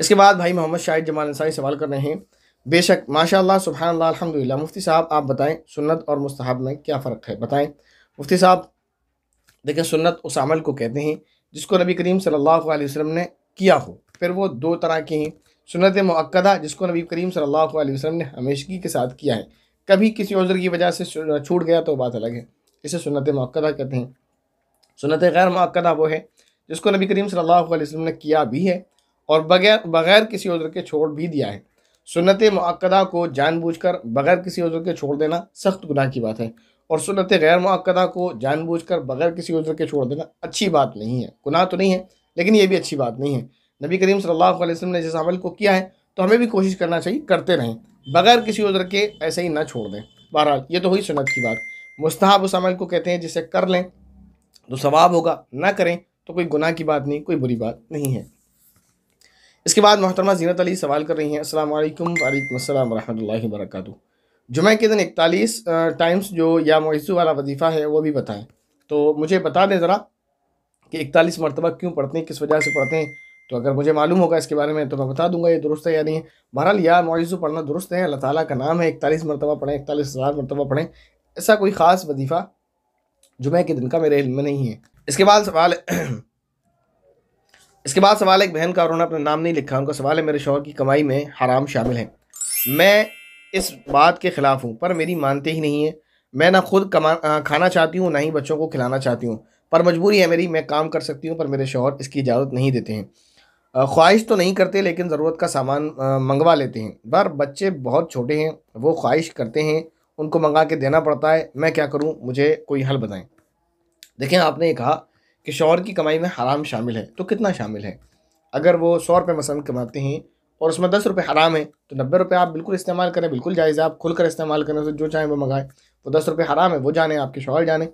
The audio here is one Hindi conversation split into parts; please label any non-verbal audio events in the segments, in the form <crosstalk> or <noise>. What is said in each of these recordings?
इसके बाद भाई मोहम्मद शाहिद जमान अंसारी सवाल कर रहे हैं बेशक माशाल्लाह सुबहान अलहमदिल्ला मुफ्ती साहब आप बताएं सुन्नत और मुस्तहब में क्या फ़र्क है बताएं मुफ्ती साहब देखें सुन्नत उस अमल को कहते हैं जिसको नबी करीम सल्लल्लाहु अलैहि वसल्लम ने किया हो फिर वो दो तरह की हैं सुनत मक्दा जिसको नबी करीम सल्ला अलैहि ने हमेशगी के साथ किया है कभी किसी उज़र की वजह से छूट गया तो बात अलग है इसे सुनत मक्दा कहते हैं सुनत गैर मक्दा वो है जिसको नबी करीम सल्ला अलैहि ने किया भी है और बगैर बगैर किसी उजर के छोड़ भी दिया है सुनत मक्दा को जानबूझकर बगैर किसी उजर के छोड़ देना सख्त गुनाह की बात है और सुनत गैर मक्दा को जानबूझकर बगैर किसी उजर के छोड़ देना अच्छी बात नहीं है गुनाह तो नहीं है लेकिन ये भी अच्छी बात नहीं है नबी करीम सल्लल्लाहु अलैहि वसल्लम ने जिस अमल को किया है तो हमें भी कोशिश करना चाहिए करते रहें बगैर किसी उजर के ऐसे ही ना छोड़ दें बहरहाल ये तो हुई सुनत की बात मुस्ताब उस अमल को कहते हैं जिसे कर लें तो स्वाब होगा ना करें तो कोई गुनाह की बात नहीं कोई बुरी बात नहीं है इसके बाद मोहतरमा जीनत अली सवाल कर रही हैं असल वालेकुम अस्सलाम वरक जुमे के दिन इकतालीस टाइम्स जो या मुइसू वाला वजीफ़ा है वो भी बताएं तो मुझे बता दें ज़रा कि इकतालीस मरतबा क्यों पढ़ते हैं किस वजह से पढ़ते हैं तो अगर मुझे मालूम होगा इसके बारे में तो मैं बता दूंगा ये दुरुस्त है या नहीं बहरहाल या मौजू पढ़ना दुरुस्त है अल्लाह ताली का नाम है इकतालीस मरतबा पढ़ें इकतालीस हज़ार मरतबा पढ़ें ऐसा कोई ख़ास वजीफ़ा जुमे के दिन का मेरे इल्म में नहीं है इसके बाद सवाल <clears throat> इसके बाद सवाल एक बहन का उन्होंने अपना नाम नहीं लिखा उनका सवाल है मेरे शोहर की कमाई में हराम शामिल है मैं इस बात के ख़िलाफ़ हूँ पर मेरी मानते ही नहीं है मैं ना खुद कमा खाना चाहती हूँ ना ही बच्चों को खिलाना चाहती हूँ पर मजबूरी है मेरी मैं काम कर सकती हूँ पर मेरे शोहर इसकी इजाज़त नहीं देते हैं ख्वाहिश तो नहीं करते लेकिन ज़रूरत का सामान मंगवा लेते हैं पर बच्चे बहुत छोटे हैं वो ख्वाहिश करते हैं उनको मंगा के देना पड़ता है मैं क्या करूँ मुझे कोई हल बताएं देखें आपने कहा कि शौहर की कमाई में हराम शामिल है तो कितना शामिल है अगर वो सौ रुपये मसलन कमाते हैं और उसमें दस रुपये हराम है तो नब्बे रुपये आप बिल्कुल इस्तेमाल करें बिल्कुल जायज़ आप खुलकर इस्तेमाल करें उसे जो चाहें वो मंगाएं वो दस रुपये हराम है वो जाने आपके शौहर जाने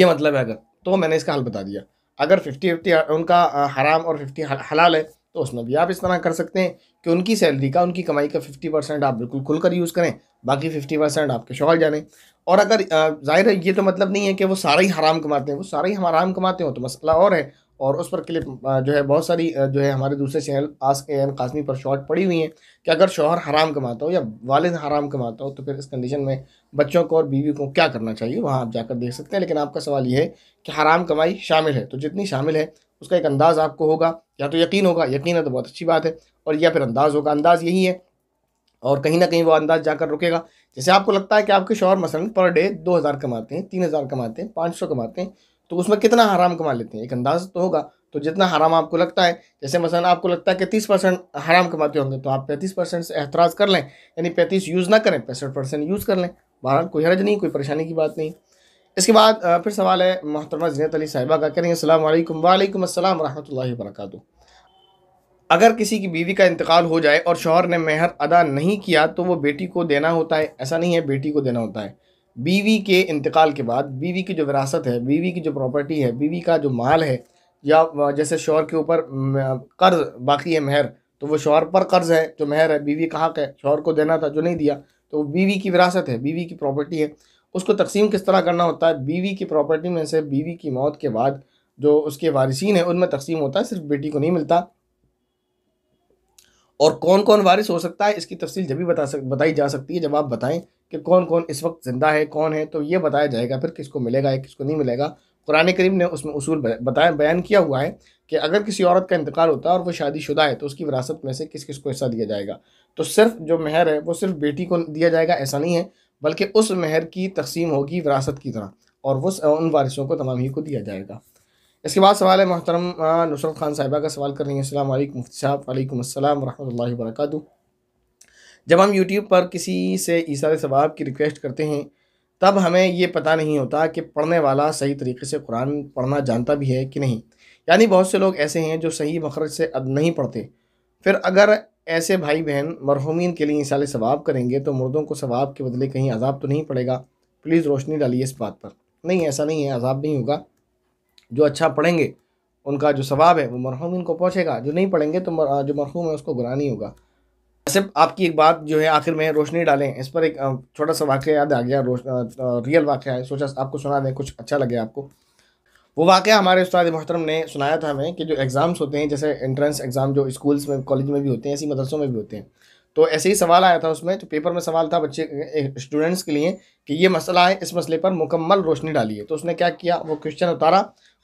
ये मतलब है अगर तो मैंने इसका हल बता दिया अगर फिफ्टी फिफ्टी उनका हराम और फिफ्टी हलाल है तो उसमें भी आप इस तरह कर सकते हैं कि उनकी सैलरी का उनकी कमाई का फिफ्टी परसेंट आप बिल्कुल खुलकर यूज़ करें बाकी फिफ्टी परसेंट आपके शौल जाने और अगर जाहिर है ये तो मतलब नहीं है कि वो सारा ही हराम कमाते हैं वो सारा ही हराम कमाते हो तो मसला और है और उस पर क्लिप जो है बहुत सारी जो है हमारे दूसरे चैनल आस के एन कासमी पर शॉर्ट पड़ी हुई हैं कि अगर शोहर हराम कमाता हो या वालद हराम कमाता हो तो फिर इस कंडीशन में बच्चों को और बीवी को क्या करना चाहिए वहाँ आप जाकर देख सकते हैं लेकिन आपका सवाल ये है कि हराम कमाई शामिल है तो जितनी शामिल है उसका एक अंदाज़ आपको होगा या तो यकीन होगा यकीन है तो बहुत अच्छी बात है और या फिर अंदाज़ होगा अंदाज़ यही है और कहीं ना कहीं वो अंदाज़ जाकर रुकेगा जैसे आपको लगता है कि आपके शोहर मसलन पर डे दो हज़ार कमाते हैं तीन हज़ार कमाते हैं पाँच सौ कमाते हैं तो उसमें कितना हराम कमा लेते हैं एक अंदाज़ तो होगा तो जितना हराम आपको लगता है जैसे मसलन आपको लगता है कि तीस परसेंट हराम कमाते होंगे तो आप पैंतीस परसेंट से एतराज़ कर लें यानी पैंतीस यूज़ ना करें पैंसठ परसेंट यूज़ कर लें बहरहाल कोई हरज नहीं कोई परेशानी की बात नहीं इसके बाद फिर सवाल है मोहतरमा जीत अली साहिबा का करेंगे अल्लाम वालेकुम अस्सलाम रहमतुल्लाहि वरकू अगर किसी की बीवी का इंतकाल हो जाए और शोहर ने मेहर अदा नहीं किया तो वो बेटी को देना होता है ऐसा नहीं है बेटी को देना होता है बीवी के इंतकाल के बाद बीवी की जो विरासत है बीवी की जो प्रॉपर्टी है बीवी का जो माल है या जैसे शोहर के ऊपर कर्ज बाकी है मेहर तो वो शोहर पर कर्ज है जो मेहर है बीवी का हक है शोहर को देना था जो नहीं दिया तो बीवी की विरासत है बीवी की प्रॉपर्टी है उसको तकसीम किस तरह करना होता है बीवी की प्रॉपर्टी में से बीवी की मौत के बाद जो उसके वारिसीन है उनमें तकसीम होता है सिर्फ बेटी को नहीं मिलता और कौन कौन वारिस हो सकता है इसकी तफसील जब भी बता सक बताई जा सकती है जब आप बताएं कि कौन कौन इस वक्त ज़िंदा है कौन है तो ये बताया जाएगा फिर किसको मिलेगा या किसको नहीं मिलेगा कुरान करीम ने उसमें उसूल बताया बयान किया हुआ है कि अगर किसी औरत का इंतकाल होता है और वो शादीशुदा है तो उसकी विरासत में से किस किस को हिस्सा दिया जाएगा तो सिर्फ जो महर है वो सिर्फ बेटी को दिया जाएगा ऐसा नहीं है बल्कि उस महर की तकसीम होगी विरासत की तरह और वह उन वारिसों को तमाम ही को दिया जाएगा इसके बाद सवाल है मोहतरम नुसरत खान साहिबा का सवाल कर रही हैं अल्लाम मुफ्ती साहब वालेकुम अस्सलाम वरहमल वर्क जब हम यूट्यूब पर किसी से ईसार सवाब की रिक्वेस्ट करते हैं तब हमें ये पता नहीं होता कि पढ़ने वाला सही तरीके से कुरान पढ़ना जानता भी है कि नहीं यानी बहुत से लोग ऐसे हैं जो सही मखरज से अब नहीं पढ़ते फिर अगर ऐसे भाई बहन मरहूमिन के लिए इसाले सवाब करेंगे तो मुर्दों को सवाब के बदले कहीं अजाब तो नहीं पड़ेगा प्लीज़ रोशनी डालिए इस बात पर नहीं ऐसा नहीं है अजाब नहीं होगा जो अच्छा पढ़ेंगे उनका जो सवाब है वो मरहूमिन को पहुँचेगा जो नहीं पढ़ेंगे तो मर, जो मरहूम है उसको गुरा नहीं होगा ऐसे आपकी एक बात जो है आखिर में रोशनी डालें इस पर एक छोटा सा वाक़ याद आ गया रियल वाक़ है सोचा आपको सुना दें कुछ अच्छा लगे आपको वो वाक़ हमारे उस्ताद मोहतरम ने सुनाया था हमें कि जो एग्ज़ाम्स होते हैं जैसे एंट्रेंस एग्ज़ाम जो स्कूल्स में कॉलेज में भी होते हैं ऐसी मदरसों में भी होते हैं तो ऐसे ही सवाल आया था उसमें तो पेपर में सवाल था बच्चे स्टूडेंट्स के लिए कि ये मसला है इस मसले पर मुकम्मल रोशनी डाली है तो उसने क्या किया वो क्वेश्चन उतारा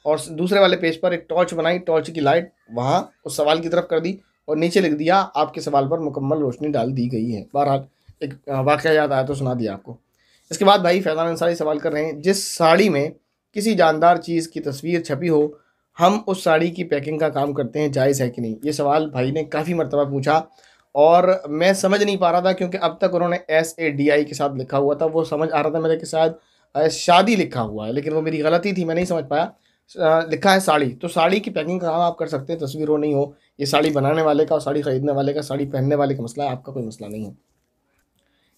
और दूसरे वाले पेज पर एक टॉर्च बनाई टॉर्च की लाइट वहाँ उस सवाल की तरफ कर दी और नीचे लिख दिया आपके सवाल पर मुकम्मल रोशनी डाल दी गई है बहरहाल एक वाक़ याद आया तो सुना दिया आपको इसके बाद भाई फैजान अंसारी सवाल कर रहे हैं जिस साड़ी में किसी जानदार चीज़ की तस्वीर छपी हो हम उस साड़ी की पैकिंग का काम करते हैं जायज़ है कि नहीं ये सवाल भाई ने काफ़ी मरतबा पूछा और मैं समझ नहीं पा रहा था क्योंकि अब तक उन्होंने एस ए डी आई के साथ लिखा हुआ था वो समझ आ रहा था मेरे के साथ शादी लिखा हुआ है लेकिन वो मेरी गलती थी मैं नहीं समझ पाया लिखा है साड़ी तो साड़ी की पैकिंग का काम आप कर सकते हैं तस्वीर हो नहीं हो ये साड़ी बनाने वाले का और साड़ी ख़रीदने वाले का साड़ी पहनने वाले का मसला है आपका कोई मसला नहीं है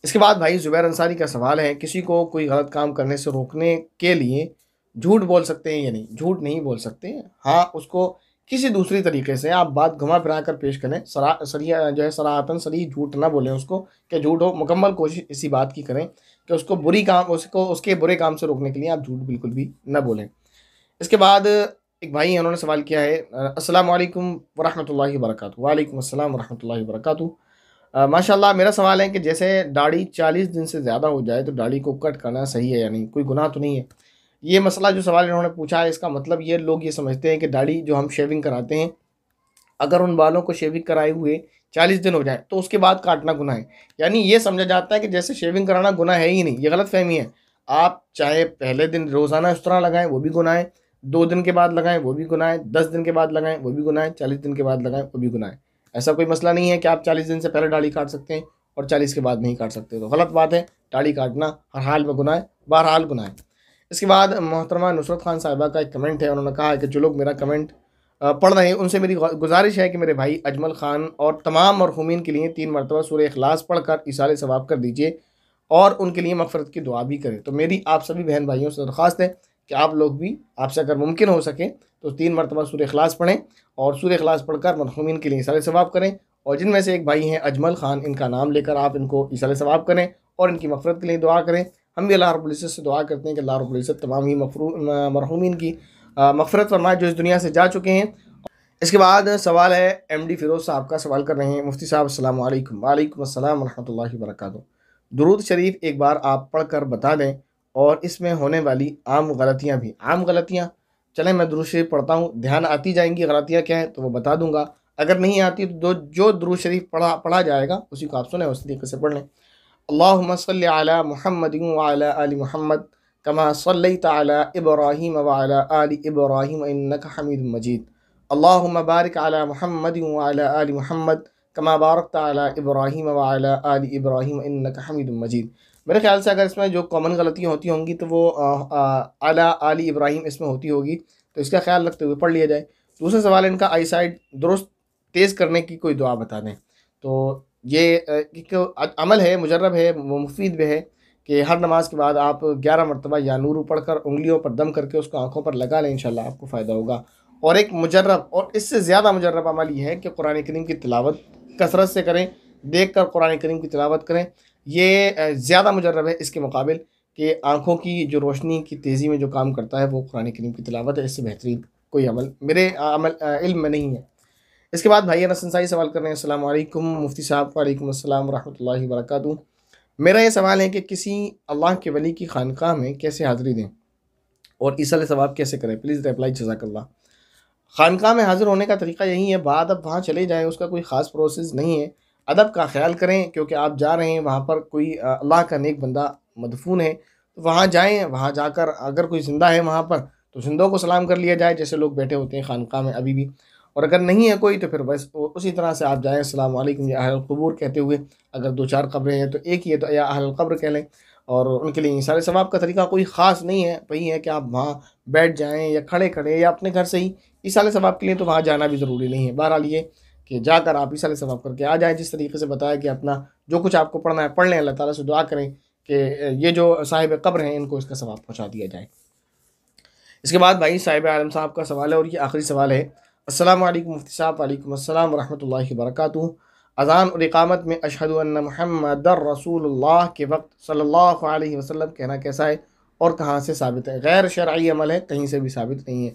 इसके बाद भाई ज़ुबैर अंसारी का सवाल है किसी को कोई गलत काम करने से रोकने के लिए झूठ बोल सकते हैं या नहीं झूठ नहीं बोल सकते हाँ उसको किसी दूसरी तरीके से आप बात घुमा फिरा कर पेश करें सरा सरिया जो है सरातन सरी झूठ ना बोलें उसको कि झूठ हो मुकम्मल कोशिश इसी बात की करें कि उसको बुरी काम उसको उसके बुरे काम से रोकने के लिए आप झूठ बिल्कुल भी ना बोलें इसके बाद एक भाई है उन्होंने सवाल किया है अस्सलाम वालेकुम वरहमतुल्लाहि वबरकत वालेकुम अस्सलाम वरहमतुल्लाहि वबरकत माशाल्लाह मेरा सवाल है कि जैसे दाढ़ी चालीस दिन से ज़्यादा हो जाए तो दाढ़ी को कट करना सही है या नहीं कोई गुनाह तो नहीं है ये मसला जो सवाल इन्होंने पूछा है इसका मतलब ये लोग ये समझते हैं कि दाढ़ी जो हम शेविंग कराते हैं अगर उन बालों को शेविंग कराए हुए चालीस दिन हो जाए तो उसके बाद काटना गुना है यानी ये समझा जाता है कि जैसे शेविंग कराना गुना है ही नहीं ये गलत फहमी है आप चाहे पहले दिन रोज़ाना इस तरह लगाएं वो भी गुनाएं दो दिन के बाद लगाएं वो भी गुनाएं दस दिन के बाद लगाएं वो भी गुनाएं चालीस दिन के बाद लगाएं वो भी गुनाएं ऐसा कोई मसला नहीं है कि आप चालीस दिन से पहले दाढ़ी काट सकते हैं और चालीस के बाद नहीं काट सकते तो गलत बात है दाढ़ी काटना हर हाल में गुनाएं बहरहाल गुनाएं इसके बाद मोहतरमा नुसरत खान साहिबा का एक कमेंट है उन्होंने कहा है कि जो लोग मेरा कमेंट पढ़ रहे हैं उनसे मेरी गुजारिश है कि मेरे भाई अजमल ख़ान और तमाम मरहूमिन के लिए तीन मरतबा सूर्य अखलास पढ़कर इशारे सवाब कर दीजिए और उनके लिए मफरत की दुआ भी करें तो मेरी आप सभी बहन भाइयों से दरख्वास्त है कि आप लोग भी आपसे अगर मुमकिन हो सके तो तीन मरतबा सूर्य अखलास पढ़ें और सूर्य अखलास पढ़कर मरहूमिन के लिए इशारे सवाब करें और जिनमें से एक भाई हैं अजमल ख़ान इनका नाम लेकर आप इनको इशारे सवाब करें और इनकी मफरत के लिए दुआ करें हम भी अल्लाह रबुल्ज़त से दुआ करते हैं कि अल्लाह रबुल्ज़त तमाम ही मरहूमिन की मफ़रत फरमाए जो इस दुनिया से जा चुके हैं इसके बाद सवाल है एम डी फ़िरोज़ साहब का सवाल कर रहे हैं मुफ्ती साहब अल्लाम वालेकुम अस्सलाम वरहमतुल्लाहि वबरकातुहू दुरूद शरीफ एक बार आप पढ़ कर बता दें और इसमें होने वाली आम गलतियाँ भी आम गलतियाँ चलें मैं दुरूद शरीफ पढ़ता हूँ ध्यान आती जाएंगी गलतियाँ क्या हैं तो वो बता दूंगा अगर नहीं आती तो जो दुरूद शरीफ पढ़ा पढ़ा जाएगा उसी को आप सुने उस तरीके से पढ़ लें اللهم صل على محمد وعلى ال محمد كما صليت على इब्राहिम وعلى ال इब्राहिम انك हमीद मजीद اللهم بارك على محمد وعلى आल محمد كما باركت على ابراهيم وعلى ال इब्राहिम انك حميد मजीद मेरे ख्याल से अगर इसमें जो कॉमन गलतियाँ होती होंगी तो वो अला आली इब्राहिम इसमें होती होगी तो इसका ख्याल रखते हुए पढ़ लिया जाए दूसरा सवाल इनका आई साइड दुरुस्त तेज़ करने की कोई दुआ बता दें तो ये एक अमल है मुजरब है मुफीद भी है कि हर नमाज के बाद आप ग्यारह मरतबा या नूर पढ़ कर उंगलियों पर दम करके उसको आँखों पर लगा लें इन आपको फ़ायदा होगा और एक मुजरब और इससे ज़्यादा मुजरब अमल ये है कि कुरान करीम की तलावत कसरत से करें देख कर कुरान करीम की तलावत करें ये ज़्यादा मुजरब है इसके मुकाबल कि आँखों की जो रोशनी की तेज़ी में जो काम करता है वो कुरान करीम की तलावत है इससे बेहतरीन कोई अमल मेरे अमल इल्म में नहीं है इसके बाद भाई अनस अंसारी सवाल कर रहे हैं अल्लाम मुफ्ती साहब वालेकुम अस्सलाम रहमतुल्लाहि वरकू मेरा ये सवाल है कि किसी अल्लाह के वली की खानकाह में कैसे हाज़िरी दें और इसल सवाब कैसे करें प्लीज़ रिप्लाई जजाकल्ला खानकाह में हाज़िर होने का तरीका यही है बाद अब वहाँ चले जाएँ उसका कोई ख़ास प्रोसेस नहीं है अदब का ख्याल करें क्योंकि आप जा रहे हैं वहाँ पर कोई अल्लाह का नेक बंदा मदफून है तो वहाँ जाएँ वहाँ जाकर अगर कोई ज़िंदा है वहाँ पर तो ज़िंदों को सलाम कर लिया जाए जैसे लोग बैठे होते हैं खानकाह में अभी भी और अगर नहीं है कोई तो फिर बस उसी तरह से आप जाएँ असल या अहलकबूर कहते हुए अगर दो चार कब्रें हैं तो एक ही है तो या अहलकब्र कह लें और उनके लिए सारे सवाब का तरीका कोई ख़ास नहीं है वही है कि आप वहाँ बैठ जाएँ या खड़े खड़े या अपने घर से ही इस सवाब के लिए तो वहाँ जाना भी ज़रूरी नहीं है बहरहाल ये कि जाकर आप इस सारे सवाब करके आ जाएँ जिस तरीके से बताया कि अपना जो कुछ आपको पढ़ना है पढ़ लें अल्लाह ताला से दुआ करें कि ये जो साहिब कब्र हैं इनको इसका सवाब पहुँचा दिया जाए इसके बाद भाई साहिब आलम साहब का सवाल है और ये आखिरी सवाल है अस्सलाम वालेकुम मुफ्ती साहब वालेकुम अस्सलाम रहमतुल्लाहि वरकatuह अजान और इकामत में अशहद महमद रसूलुल्लाह के वक्त सल्लल्लाहु अलैहि वसल्लम कहना कैसा है और कहाँ से साबित है गैर शरय अमल है कहीं से भी साबित नहीं है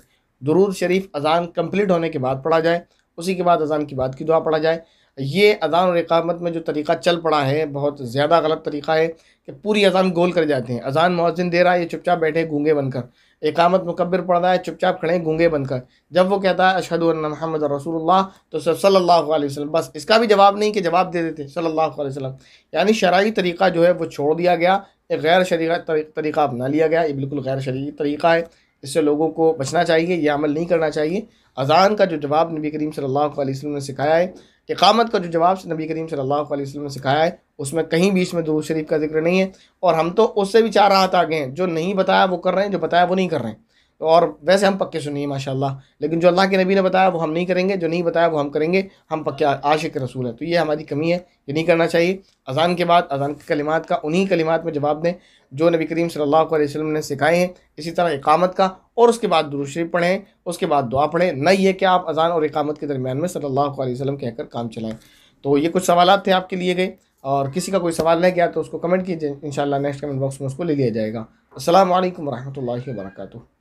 दरूद शरीफ अजान कम्प्लीट होने के बाद पढ़ा जाए उसी के बाद अजान की बात की दुआ पढ़ा जाए ये अजान और इकामत में जो तरीका चल पड़ा है बहुत ज़्यादा गलत तरीका है कि पूरी अजान गोल कर जाते हैं अजान मौजिन दे रहा है ये चुपचाप बैठे गूंगे बनकर एकामत मुकबर पड़ रहा है चुपचाप खड़े गूंगे बनकर जब वो कहता है अशद महमद रसूल तो सर सल्लल्लाहु अलैहि वसल्लम बस इसका भी जवाब नहीं कि जवाब दे देते सल्लल्लाहु अलैहि वसल्लम यानी शराय तरीका जो है वो छोड़ दिया गया एक गैर शरी तरीका अपना लिया गया ये बिल्कुल गैर शरी तरीका है इससे लोगों को बचना चाहिए यह अमल नहीं करना चाहिए अजान का जो जवाब नबी करीम सल्ला वसलम ने सिखाया है कि कामत का जो जवाब से नबी करीम सल्लल्लाहु अलैहि वसल्लम ने सिखाया है उसमें कहीं भी इसमें दरूद शरीफ का जिक्र नहीं है और हम तो उससे भी चार राहत आगे हैं जो नहीं बताया वो कर रहे हैं जो बताया वो नहीं कर रहे हैं और वैसे हम पक्के सुनिए माशा लेकिन जो अल्लाह के नबी ने बताया वो हम नहीं करेंगे जो नहीं बताया वो हम करेंगे हम पक्के आशिक रसूल हैं तो ये हमारी कमी है ये नहीं करना चाहिए अजान के बाद अजान के कलिमात का उन्हीं कलिमात में जवाब दें जो नबी करीम सल्लल्लाहु अलैहि वसल्लम ने सिखाए हैं इसी तरह इकामत का और उसके बाद दुरुशरी पढ़ें उसके बाद दुआ पढ़ें ना ये कि आप अजान और इकामत के दरमियान में सल्लल्लाहु अलैहि वसल्लम कहकर काम चलाएं तो ये कुछ सवाल थे आपके लिए गए और किसी का कोई सवाल नहीं गया तो उसको कमेंट कीजिए इन नेक्स्ट कमेंट बॉक्स में उसको ले लिया जाएगा असल वरहमल वर्का